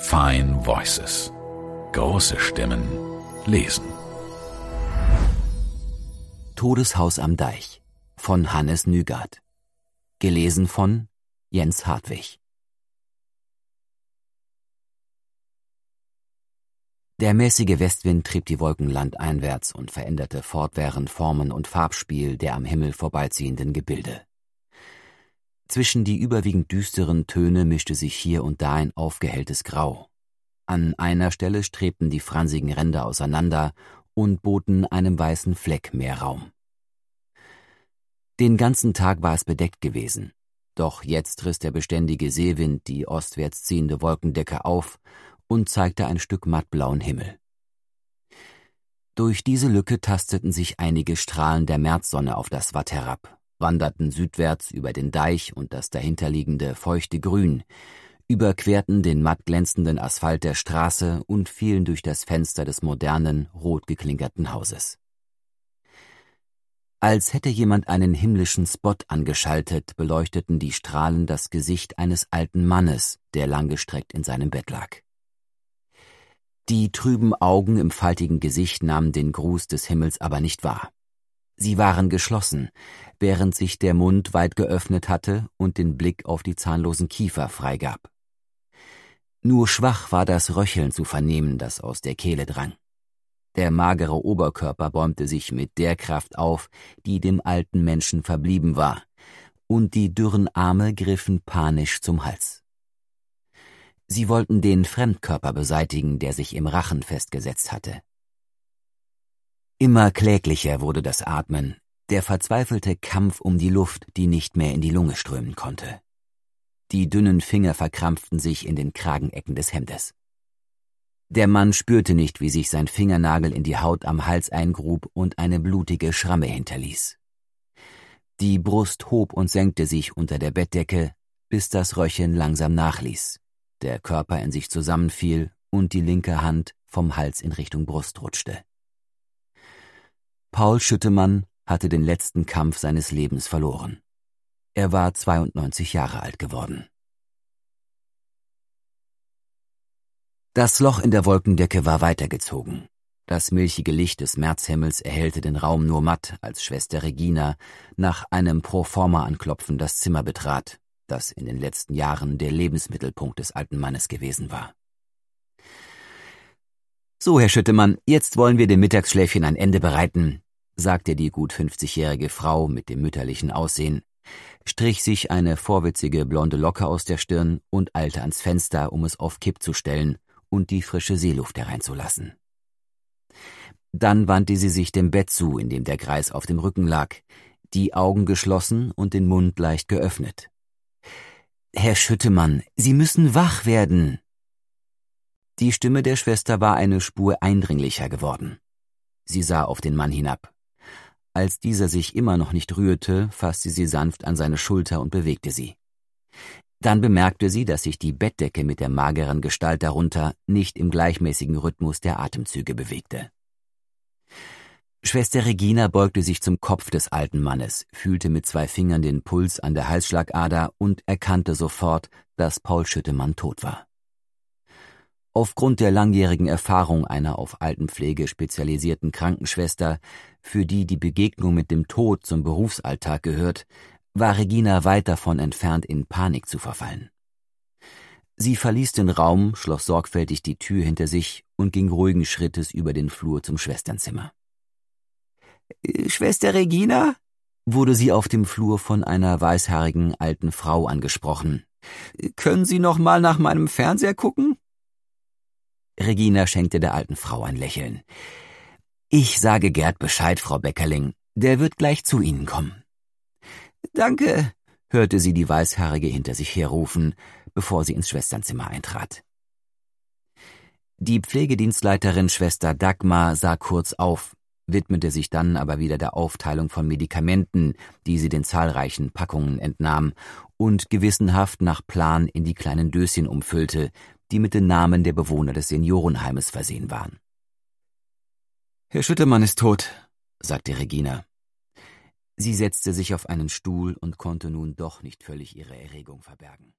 Fine Voices. Große Stimmen lesen. Todeshaus am Deich von Hannes Nügard. Gelesen von Jens Hartwig. Der mäßige Westwind trieb die Wolken landeinwärts und veränderte fortwährend Formen und Farbspiel der am Himmel vorbeiziehenden Gebilde. Zwischen die überwiegend düsteren Töne mischte sich hier und da ein aufgehelltes Grau. An einer Stelle strebten die fransigen Ränder auseinander und boten einem weißen Fleck mehr Raum. Den ganzen Tag war es bedeckt gewesen, doch jetzt riss der beständige Seewind die ostwärts ziehende Wolkendecke auf und zeigte ein Stück mattblauen Himmel. Durch diese Lücke tasteten sich einige Strahlen der Märzsonne auf das Watt herab, wanderten südwärts über den Deich und das dahinterliegende feuchte Grün, überquerten den matt glänzenden Asphalt der Straße und fielen durch das Fenster des modernen, rot Hauses. Als hätte jemand einen himmlischen Spot angeschaltet, beleuchteten die Strahlen das Gesicht eines alten Mannes, der langgestreckt in seinem Bett lag. Die trüben Augen im faltigen Gesicht nahmen den Gruß des Himmels aber nicht wahr. Sie waren geschlossen, während sich der Mund weit geöffnet hatte und den Blick auf die zahnlosen Kiefer freigab. Nur schwach war das Röcheln zu vernehmen, das aus der Kehle drang. Der magere Oberkörper bäumte sich mit der Kraft auf, die dem alten Menschen verblieben war, und die dürren Arme griffen panisch zum Hals. Sie wollten den Fremdkörper beseitigen, der sich im Rachen festgesetzt hatte. Immer kläglicher wurde das Atmen, der verzweifelte Kampf um die Luft, die nicht mehr in die Lunge strömen konnte. Die dünnen Finger verkrampften sich in den Kragenecken des Hemdes. Der Mann spürte nicht, wie sich sein Fingernagel in die Haut am Hals eingrub und eine blutige Schramme hinterließ. Die Brust hob und senkte sich unter der Bettdecke, bis das Röcheln langsam nachließ, der Körper in sich zusammenfiel und die linke Hand vom Hals in Richtung Brust rutschte. Paul Schüttemann hatte den letzten Kampf seines Lebens verloren. Er war 92 Jahre alt geworden. Das Loch in der Wolkendecke war weitergezogen. Das milchige Licht des Märzhimmels erhellte den Raum nur matt, als Schwester Regina nach einem Proforma-Anklopfen das Zimmer betrat, das in den letzten Jahren der Lebensmittelpunkt des alten Mannes gewesen war. So, Herr Schüttemann, jetzt wollen wir dem Mittagsschläfchen ein Ende bereiten sagte die gut 50-jährige Frau mit dem mütterlichen Aussehen, strich sich eine vorwitzige blonde Locke aus der Stirn und eilte ans Fenster, um es auf Kipp zu stellen und die frische Seeluft hereinzulassen. Dann wandte sie sich dem Bett zu, in dem der Greis auf dem Rücken lag, die Augen geschlossen und den Mund leicht geöffnet. Herr Schüttemann, Sie müssen wach werden. Die Stimme der Schwester war eine Spur eindringlicher geworden. Sie sah auf den Mann hinab. Als dieser sich immer noch nicht rührte, fasste sie sanft an seine Schulter und bewegte sie. Dann bemerkte sie, dass sich die Bettdecke mit der mageren Gestalt darunter nicht im gleichmäßigen Rhythmus der Atemzüge bewegte. Schwester Regina beugte sich zum Kopf des alten Mannes, fühlte mit zwei Fingern den Puls an der Halsschlagader und erkannte sofort, dass Paul Schüttemann tot war aufgrund der langjährigen Erfahrung einer auf Altenpflege spezialisierten Krankenschwester, für die die Begegnung mit dem Tod zum Berufsalltag gehört, war Regina weit davon entfernt, in Panik zu verfallen. Sie verließ den Raum, schloss sorgfältig die Tür hinter sich und ging ruhigen Schrittes über den Flur zum Schwesternzimmer. Äh, Schwester Regina? wurde sie auf dem Flur von einer weißhaarigen alten Frau angesprochen. Äh, können Sie noch mal nach meinem Fernseher gucken? Regina schenkte der alten Frau ein Lächeln. Ich sage Gerd Bescheid, Frau Beckerling. Der wird gleich zu Ihnen kommen. Danke, hörte sie die Weißhaarige hinter sich herrufen, bevor sie ins Schwesternzimmer eintrat. Die Pflegedienstleiterin Schwester Dagmar sah kurz auf, widmete sich dann aber wieder der Aufteilung von Medikamenten, die sie den zahlreichen Packungen entnahm und gewissenhaft nach Plan in die kleinen Döschen umfüllte, die mit den Namen der Bewohner des Seniorenheimes versehen waren. Herr Schüttemann ist tot, sagte Regina. Sie setzte sich auf einen Stuhl und konnte nun doch nicht völlig ihre Erregung verbergen.